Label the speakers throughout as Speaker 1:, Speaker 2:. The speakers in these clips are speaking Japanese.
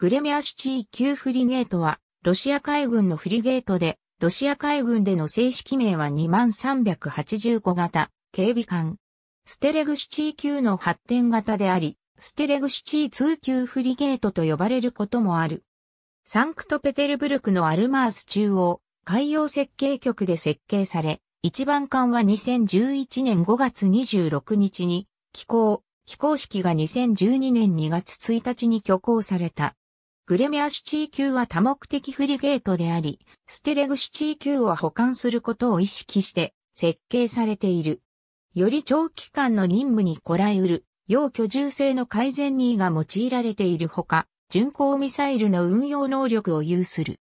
Speaker 1: グレミアシチー級フリゲートは、ロシア海軍のフリゲートで、ロシア海軍での正式名は2385型、警備艦。ステレグシチー級の発展型であり、ステレグシチー2級フリゲートと呼ばれることもある。サンクトペテルブルクのアルマース中央、海洋設計局で設計され、一番艦は2011年5月26日に、寄港、寄港式が2012年2月1日に挙行された。グレメアシチー級は多目的フリゲートであり、ステレグシチー級は保管することを意識して設計されている。より長期間の任務にこらえうる、要居住性の改善にが用いられているほか、巡航ミサイルの運用能力を有する。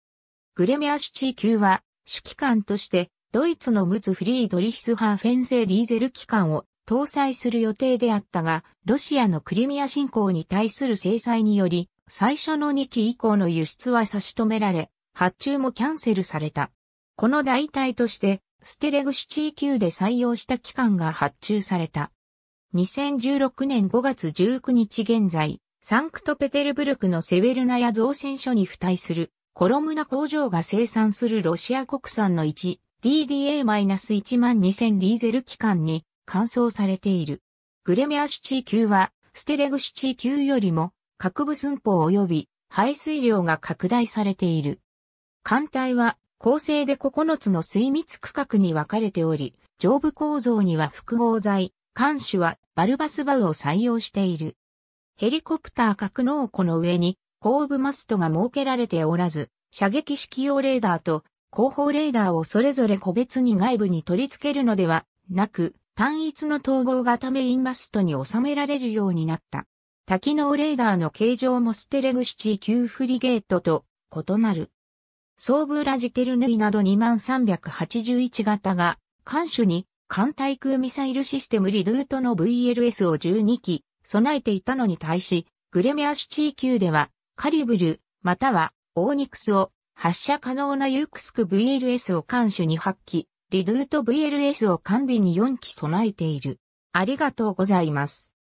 Speaker 1: グレメアシチー級は、主機関として、ドイツのムツフリードリヒスハーフェン製ディーゼル機関を搭載する予定であったが、ロシアのクリミア侵攻に対する制裁により、最初の2期以降の輸出は差し止められ、発注もキャンセルされた。この代替として、ステレグシチー級で採用した機関が発注された。2016年5月19日現在、サンクトペテルブルクのセベルナや造船所に付帯する、コロムナ工場が生産するロシア国産の 1DDA-12000 ディーゼル機関に換装されている。グレミアシー級は、ステレグシー級よりも、各部寸法及び排水量が拡大されている。艦隊は構成で9つの水密区画に分かれており、上部構造には複合材、艦首はバルバスバウを採用している。ヘリコプター格納庫の上に後部マストが設けられておらず、射撃式用レーダーと後方レーダーをそれぞれ個別に外部に取り付けるのではなく、単一の統合型メインマストに収められるようになった。多機能レーダーの形状もステレグシ7級フリゲートと異なる。総ブラジテルヌイなど2381型が、艦首に艦対空ミサイルシステムリドゥートの VLS を12機備えていたのに対し、グレメアシチー級では、カリブル、またはオーニクスを発射可能なユークスク VLS を艦首に8機、リドゥート VLS を艦尾に4機備えている。ありがとうございます。